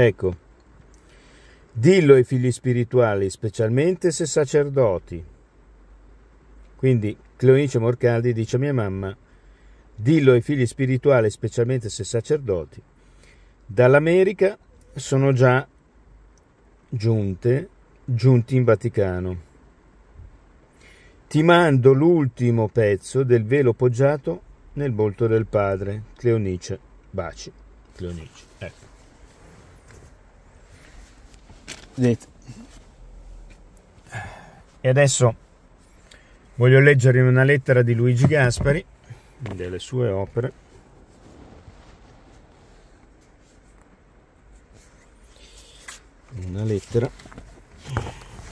Ecco, dillo ai figli spirituali, specialmente se sacerdoti. Quindi Cleonice Morcaldi dice a mia mamma, dillo ai figli spirituali, specialmente se sacerdoti, dall'America sono già giunte, giunti in Vaticano. Ti mando l'ultimo pezzo del velo poggiato nel volto del padre. Cleonice, baci. Cleonice, ecco. Vedete. E adesso voglio leggervi una lettera di Luigi Gaspari, delle sue opere. Una lettera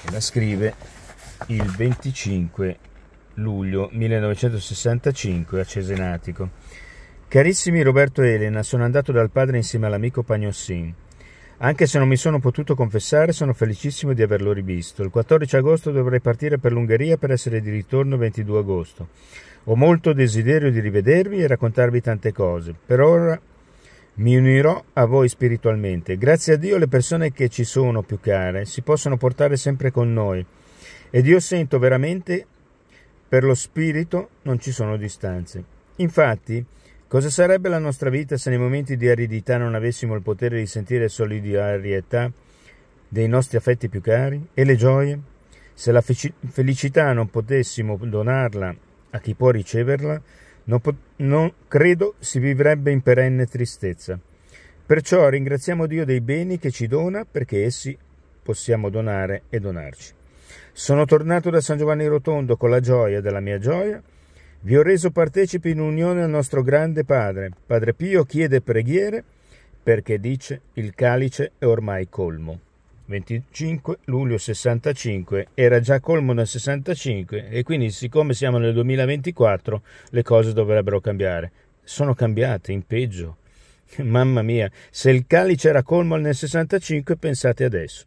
che la scrive il 25 luglio 1965 a Cesenatico. Carissimi Roberto e Elena, sono andato dal padre insieme all'amico Pagnossin. Anche se non mi sono potuto confessare, sono felicissimo di averlo rivisto. Il 14 agosto dovrei partire per l'Ungheria per essere di ritorno il 22 agosto. Ho molto desiderio di rivedervi e raccontarvi tante cose. Per ora mi unirò a voi spiritualmente. Grazie a Dio le persone che ci sono più care si possono portare sempre con noi. Ed io sento veramente per lo spirito non ci sono distanze. Infatti, Cosa sarebbe la nostra vita se nei momenti di aridità non avessimo il potere di sentire solidarietà dei nostri affetti più cari e le gioie? Se la felicità non potessimo donarla a chi può riceverla, non, po- non credo si vivrebbe in perenne tristezza. Perciò ringraziamo Dio dei beni che ci dona perché essi possiamo donare e donarci. Sono tornato da San Giovanni Rotondo con la gioia della mia gioia vi ho reso partecipi in unione al nostro grande Padre. Padre Pio chiede preghiere perché dice il calice è ormai colmo. 25 luglio 65 era già colmo nel 65 e quindi siccome siamo nel 2024 le cose dovrebbero cambiare. Sono cambiate in peggio. Mamma mia, se il calice era colmo nel 65 pensate adesso.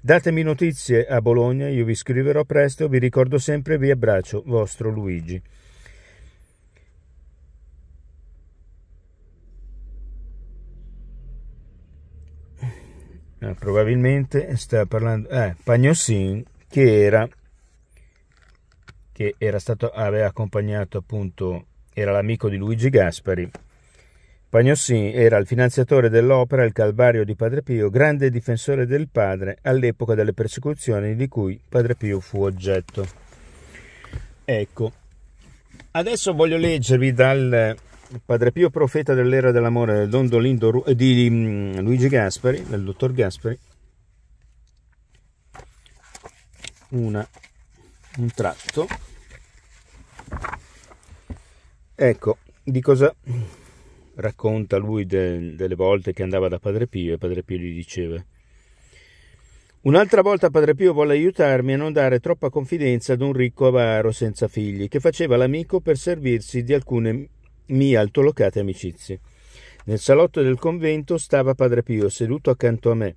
Datemi notizie a Bologna, io vi scriverò presto, vi ricordo sempre e vi abbraccio, vostro Luigi. No, eh, probabilmente sta parlando... Eh, Pagnosin che era... Che era stato, aveva accompagnato appunto... Era l'amico di Luigi Gaspari. Pagnossin era il finanziatore dell'opera Il Calvario di Padre Pio, grande difensore del padre all'epoca delle persecuzioni di cui Padre Pio fu oggetto. Ecco, adesso voglio leggervi dal Padre Pio profeta dell'era dell'amore del Don Dolindo eh, di mm, Luigi Gasperi, del dottor Gasperi, una, un tratto. Ecco, di cosa racconta lui de, delle volte che andava da Padre Pio e Padre Pio gli diceva Un'altra volta Padre Pio volle aiutarmi a non dare troppa confidenza ad un ricco avaro senza figli, che faceva l'amico per servirsi di alcune mi altolocate amicizie. Nel salotto del convento stava Padre Pio seduto accanto a me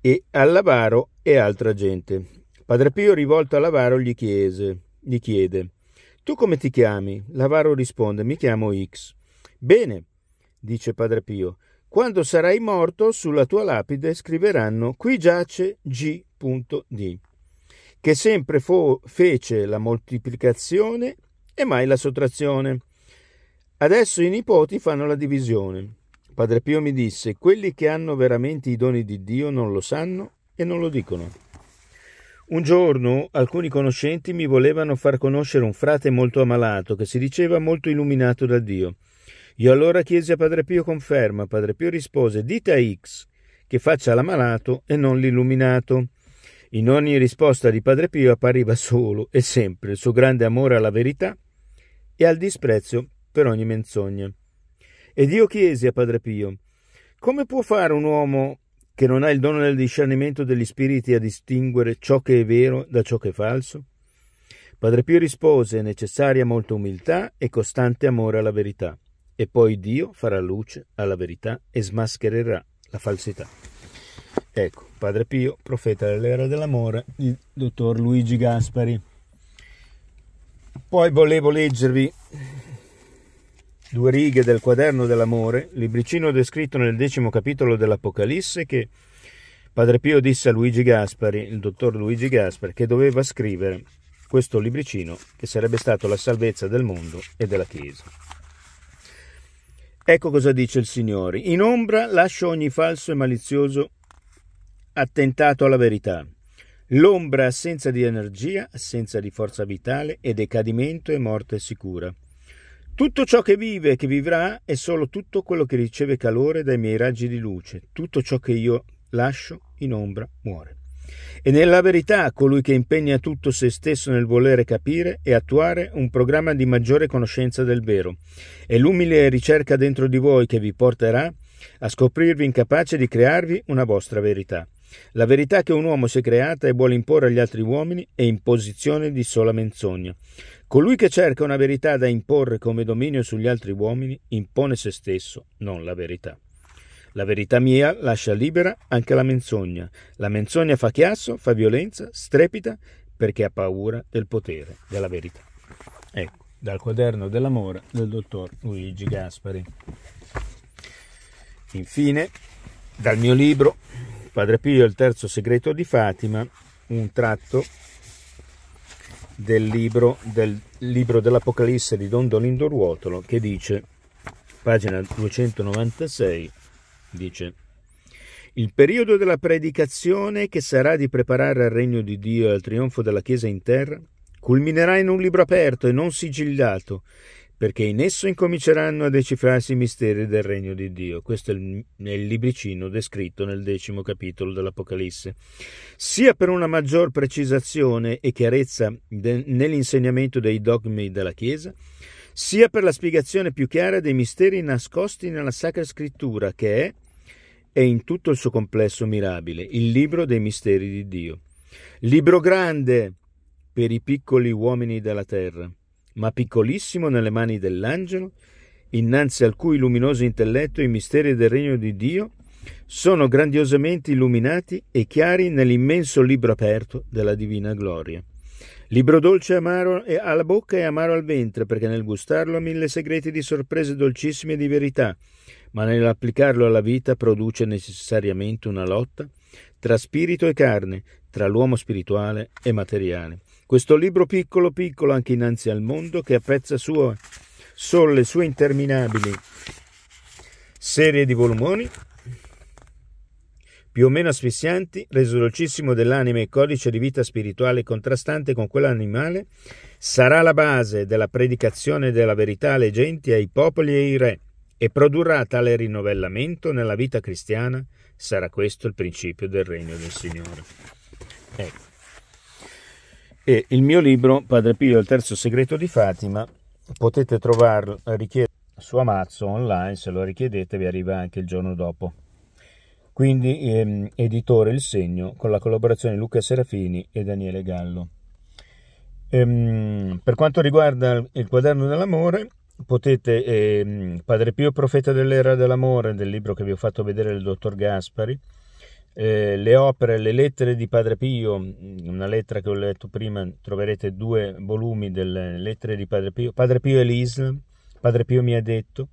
e all'avaro e altra gente. Padre Pio rivolto all'avaro gli, chiese, gli chiede Tu come ti chiami? L'avaro risponde Mi chiamo X. Bene, dice Padre Pio, quando sarai morto sulla tua lapide scriveranno Qui giace G.D che sempre fo- fece la moltiplicazione e mai la sottrazione. Adesso i nipoti fanno la divisione. Padre Pio mi disse, quelli che hanno veramente i doni di Dio non lo sanno e non lo dicono. Un giorno alcuni conoscenti mi volevano far conoscere un frate molto ammalato che si diceva molto illuminato da Dio. Io allora chiesi a Padre Pio conferma. Padre Pio rispose: Dite a X che faccia l'ammalato e non l'illuminato. In ogni risposta di Padre Pio appariva solo e sempre il suo grande amore alla verità e al disprezzo per ogni menzogna. Ed io chiesi a Padre Pio, come può fare un uomo che non ha il dono del discernimento degli spiriti a distinguere ciò che è vero da ciò che è falso? Padre Pio rispose, è necessaria molta umiltà e costante amore alla verità, e poi Dio farà luce alla verità e smaschererà la falsità. Ecco, Padre Pio, profeta dell'era dell'amore, di dottor Luigi Gaspari. Poi volevo leggervi due righe del quaderno dell'amore, libricino descritto nel decimo capitolo dell'Apocalisse che Padre Pio disse a Luigi Gaspari, il dottor Luigi Gaspari, che doveva scrivere questo libricino che sarebbe stato la salvezza del mondo e della Chiesa. Ecco cosa dice il Signore. In ombra lascio ogni falso e malizioso attentato alla verità. L'ombra assenza di energia, assenza di forza vitale e decadimento e morte sicura. Tutto ciò che vive e che vivrà è solo tutto quello che riceve calore dai miei raggi di luce. Tutto ciò che io lascio in ombra muore. E nella verità, colui che impegna tutto se stesso nel volere capire e attuare un programma di maggiore conoscenza del vero, è l'umile ricerca dentro di voi che vi porterà a scoprirvi incapace di crearvi una vostra verità. La verità che un uomo si è creata e vuole imporre agli altri uomini è in posizione di sola menzogna. Colui che cerca una verità da imporre come dominio sugli altri uomini impone se stesso, non la verità. La verità mia lascia libera anche la menzogna. La menzogna fa chiasso, fa violenza, strepita perché ha paura del potere della verità. Ecco, dal quaderno dell'amore del dottor Luigi Gaspari. Infine, dal mio libro Padre Pio il terzo segreto di Fatima, un tratto del libro, del libro dell'Apocalisse di Don Dolindo Ruotolo che dice, pagina 296, dice il periodo della predicazione che sarà di preparare al regno di Dio e al trionfo della Chiesa in terra culminerà in un libro aperto e non sigillato, perché in esso incominceranno a decifrarsi i misteri del regno di Dio. Questo è il, è libricino descritto nel decimo capitolo dell'Apocalisse. Sia per una maggior precisazione e chiarezza de, nell'insegnamento dei dogmi della Chiesa, sia per la spiegazione più chiara dei misteri nascosti nella Sacra Scrittura, che è, e in tutto il suo complesso mirabile, il libro dei misteri di Dio. Libro grande per i piccoli uomini della terra ma piccolissimo nelle mani dell'angelo, innanzi al cui luminoso intelletto i misteri del regno di Dio sono grandiosamente illuminati e chiari nell'immenso libro aperto della divina gloria. Libro dolce e amaro alla bocca e amaro al ventre, perché nel gustarlo ha mille segreti di sorprese dolcissime di verità, ma nell'applicarlo alla vita produce necessariamente una lotta tra spirito e carne, tra l'uomo spirituale e materiale. Questo libro piccolo piccolo anche innanzi al mondo che apprezza sua, solo le sue interminabili serie di volumoni più o meno asfissianti, reso dolcissimo dell'anima e codice di vita spirituale contrastante con quella animale, sarà la base della predicazione della verità alle genti, ai popoli e ai re, e produrrà tale rinnovellamento nella vita cristiana, sarà questo il principio del regno del Signore. Ecco e il mio libro Padre Pio il terzo segreto di Fatima potete trovarlo eh, su Amazon online se lo richiedete vi arriva anche il giorno dopo quindi ehm, editore Il Segno con la collaborazione di Luca Serafini e Daniele Gallo ehm, per quanto riguarda il quaderno dell'amore potete ehm, Padre Pio profeta dell'era dell'amore del libro che vi ho fatto vedere del dottor Gaspari eh, le opere, le lettere di Padre Pio, mm, una lettera che ho letto prima, troverete due volumi delle lettere di Padre Pio, Padre Pio e l'Islam, Padre Pio mi ha detto,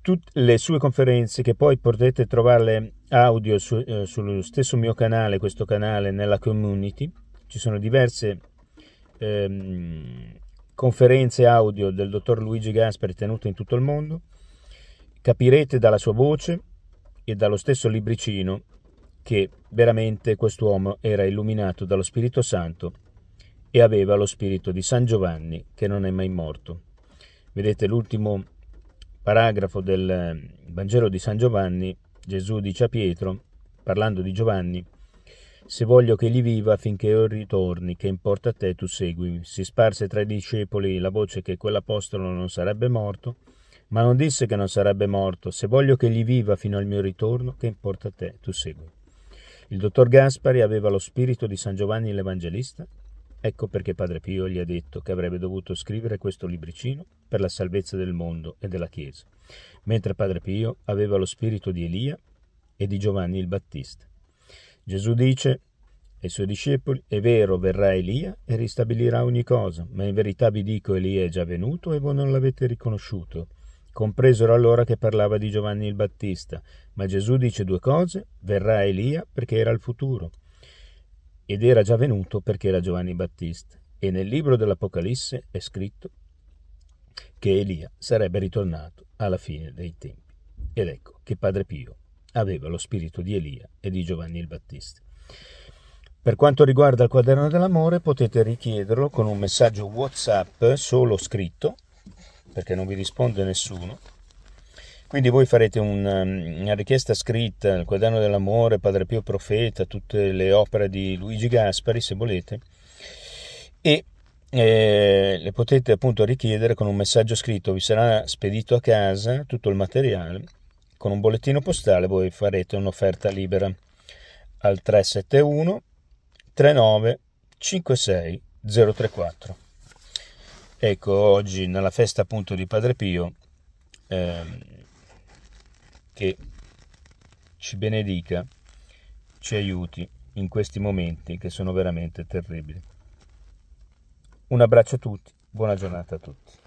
tutte le sue conferenze che poi potete trovarle audio su, eh, sullo stesso mio canale, questo canale nella community, ci sono diverse ehm, conferenze audio del dottor Luigi Gasperi tenute in tutto il mondo, capirete dalla sua voce e dallo stesso libricino che veramente quest'uomo era illuminato dallo Spirito Santo e aveva lo spirito di San Giovanni che non è mai morto. Vedete l'ultimo paragrafo del ehm, Vangelo di San Giovanni, Gesù dice a Pietro, parlando di Giovanni, se voglio che egli viva affinché io ritorni, che importa a te tu seguimi. Si sparse tra i discepoli la voce che quell'apostolo non sarebbe morto, ma non disse che non sarebbe morto. Se voglio che gli viva fino al mio ritorno, che importa a te? Tu segui. Il dottor Gaspari aveva lo spirito di San Giovanni l'Evangelista. Ecco perché Padre Pio gli ha detto che avrebbe dovuto scrivere questo libricino per la salvezza del mondo e della Chiesa, mentre Padre Pio aveva lo spirito di Elia e di Giovanni il Battista. Gesù dice ai suoi discepoli, è vero, verrà Elia e ristabilirà ogni cosa, ma in verità vi dico Elia è già venuto e voi non l'avete riconosciuto, Compresero allora che parlava di Giovanni il Battista, ma Gesù dice due cose, verrà Elia perché era il futuro, ed era già venuto perché era Giovanni Battista, e nel libro dell'Apocalisse è scritto che Elia sarebbe ritornato alla fine dei tempi. Ed ecco che Padre Pio aveva lo spirito di Elia e di Giovanni il Battista. Per quanto riguarda il quaderno dell'amore potete richiederlo con un messaggio WhatsApp solo scritto perché non vi risponde nessuno. Quindi voi farete una, um, una richiesta scritta, il quaderno dell'amore, Padre Pio Profeta, tutte le opere di Luigi Gaspari, se volete, e eh, le potete appunto richiedere con un messaggio scritto, vi sarà spedito a casa tutto il materiale, con un bollettino postale voi farete un'offerta libera al 371 39 56 034. Ecco, oggi nella festa appunto di Padre Pio, ehm, che ci benedica, ci aiuti in questi momenti che sono veramente terribili. Un abbraccio a tutti, buona giornata a tutti.